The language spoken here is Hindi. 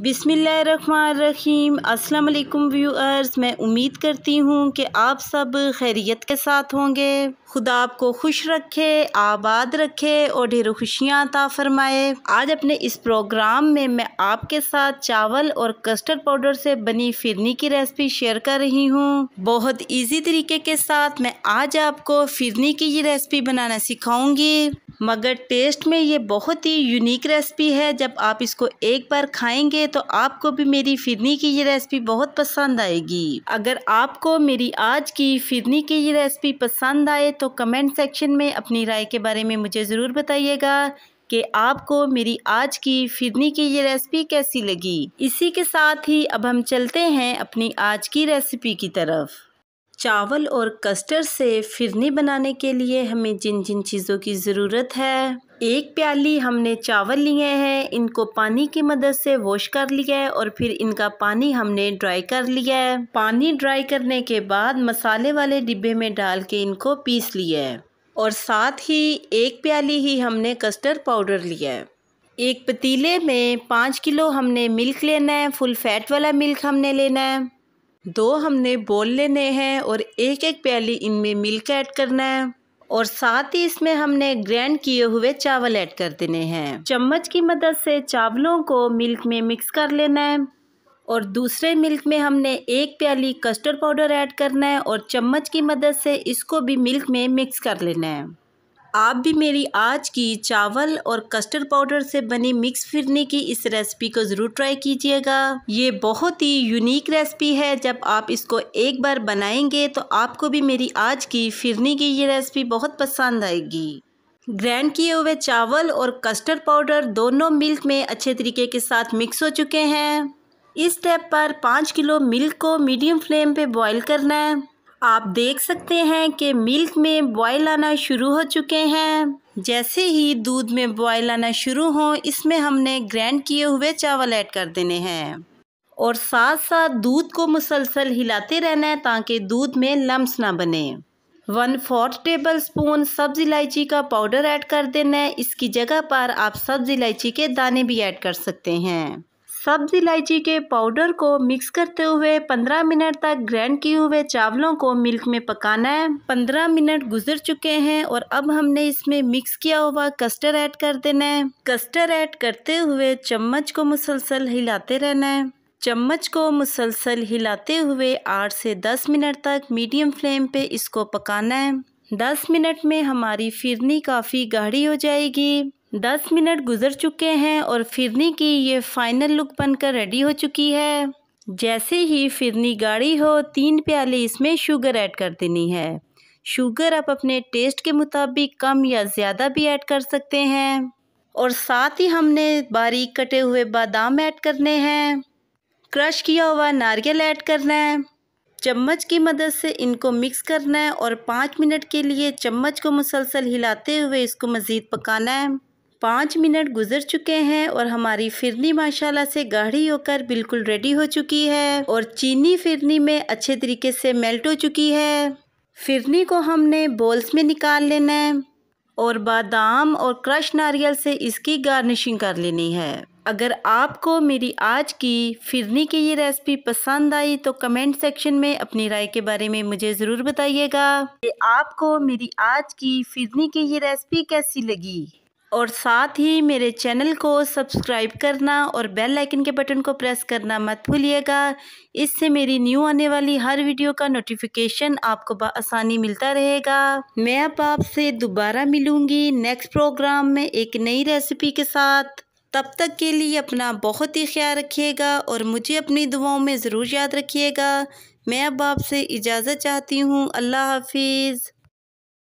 बिसमीम अस्सलाम वालेकुम व्यूअर्स मैं उम्मीद करती हूँ कि आप सब खैरियत के साथ होंगे खुदा आपको खुश रखे आबाद रखे और ढेरों खुशियाँ अता फ़रमाए आज अपने इस प्रोग्राम में मैं आपके साथ चावल और कस्टर्ड पाउडर से बनी फिरनी की रेसिपी शेयर कर रही हूँ बहुत इजी तरीके के साथ मैं आज आपको फिरनी की ये रेसिपी बनाना सिखाऊंगी मगर टेस्ट में ये बहुत ही यूनिक रेसिपी है जब आप इसको एक बार खाएंगे तो आपको भी मेरी फिरनी की ये रेसिपी बहुत पसंद आएगी अगर आपको मेरी आज की फिरनी की ये रेसिपी पसंद आए तो कमेंट सेक्शन में अपनी राय के बारे में मुझे ज़रूर बताइएगा कि आपको मेरी आज की फिरनी की ये रेसिपी कैसी लगी इसी के साथ ही अब हम चलते हैं अपनी आज की रेसिपी की तरफ चावल और कस्टर्ड से फिरनी बनाने के लिए हमें जिन जिन चीज़ों की ज़रूरत है एक प्याली हमने चावल लिए हैं इनको पानी की मदद से वॉश कर लिया है और फिर इनका पानी हमने ड्राई कर लिया है पानी ड्राई करने के बाद मसाले वाले डिब्बे में डाल के इनको पीस लिया है और साथ ही एक प्याली ही हमने कस्टर्ड पाउडर लिया है एक पतीले में पाँच किलो हमने मिल्क लेना है फुल फैट वाला मिल्क हमने लेना है दो हमने बोल लेने हैं और एक एक प्याली इनमें मिल्क ऐड करना है और साथ ही इसमें हमने ग्रैंड किए हुए चावल ऐड कर देने हैं चम्मच की मदद से चावलों को मिल्क में मिक्स कर लेना है और दूसरे मिल्क में हमने एक प्याली कस्टर्ड पाउडर ऐड करना है और चम्मच की मदद से इसको भी मिल्क में मिक्स कर लेना है आप भी मेरी आज की चावल और कस्टर्ड पाउडर से बनी मिक्स फिरनी की इस रेसिपी को ज़रूर ट्राई कीजिएगा ये बहुत ही यूनिक रेसिपी है जब आप इसको एक बार बनाएंगे तो आपको भी मेरी आज की फिरनी की ये रेसिपी बहुत पसंद आएगी ग्रैंड किए हुए चावल और कस्टर्ड पाउडर दोनों मिल्क में अच्छे तरीके के साथ मिक्स हो चुके हैं इस स्टेप पर पाँच किलो मिल्क को मीडियम फ्लेम पे बॉईल करना है आप देख सकते हैं कि मिल्क में बॉयल आना शुरू हो चुके हैं जैसे ही दूध में बॉयल आना शुरू हो इसमें हमने ग्रैंड किए हुए चावल ऐड कर देने हैं और साथ साथ दूध को मुसलसल हिलाते रहना है ताकि दूध में लम्स ना बने वन फोर्थ टेबल स्पून सब्ज़ इलायची का पाउडर ऐड कर देना है इसकी जगह पर आप सब्ज़ इलायची के दाने भी ऐड कर सकते हैं सब्ज इलायची के पाउडर को मिक्स करते हुए 15 मिनट तक ग्रैंड किए हुए चावलों को मिल्क में पकाना है 15 मिनट गुजर चुके हैं और अब हमने इसमें मिक्स किया हुआ कस्टर्ड ऐड कर देना है कस्टर्ड ऐड करते हुए चम्मच को मुसलसल हिलाते रहना है चम्मच को मुसलसल हिलाते हुए आठ से दस मिनट तक मीडियम फ्लेम पे इसको पकाना है दस मिनट में हमारी फिरनी काफ़ी गाढ़ी हो जाएगी दस मिनट गुजर चुके हैं और फिरनी की ये फाइनल लुक बनकर रेडी हो चुकी है जैसे ही फिरनी गाढ़ी हो तीन प्याले इसमें शुगर ऐड कर देनी है शुगर आप अपने टेस्ट के मुताबिक कम या ज़्यादा भी ऐड कर सकते हैं और साथ ही हमने बारीक कटे हुए बादाम ऐड करने हैं क्रश किया हुआ नारियल ऐड करना है चम्मच की मदद से इनको मिक्स करना है और पाँच मिनट के लिए चम्मच को मुसलसल हिलाते हुए इसको मज़ीद पकाना है पाँच मिनट गुजर चुके हैं और हमारी फिरनी माशाल्लाह से गाढ़ी होकर बिल्कुल रेडी हो चुकी है और चीनी फिरनी में अच्छे तरीके से मेल्ट हो चुकी है फिरनी को हमने बोल्स में निकाल लेना है और बादाम और क्रश नारियल से इसकी गार्निशिंग कर लेनी है अगर आपको मेरी आज की फिरनी की ये रेसिपी पसंद आई तो कमेंट सेक्शन में अपनी राय के बारे में मुझे ज़रूर बताइएगा कि आपको मेरी आज की फिरनी की ये रेसिपी कैसी लगी और साथ ही मेरे चैनल को सब्सक्राइब करना और बेल आइकन के बटन को प्रेस करना मत भूलिएगा इससे मेरी न्यू आने वाली हर वीडियो का नोटिफिकेशन आपको आसानी मिलता रहेगा मैं अब आपसे दोबारा मिलूँगी नेक्स्ट प्रोग्राम में एक नई रेसिपी के साथ तब तक के लिए अपना बहुत ही ख्याल रखिएगा और मुझे अपनी दुआओं में ज़रूर याद रखिएगा मैं अब आपसे इजाज़त चाहती हूँ अल्लाह हाफिज़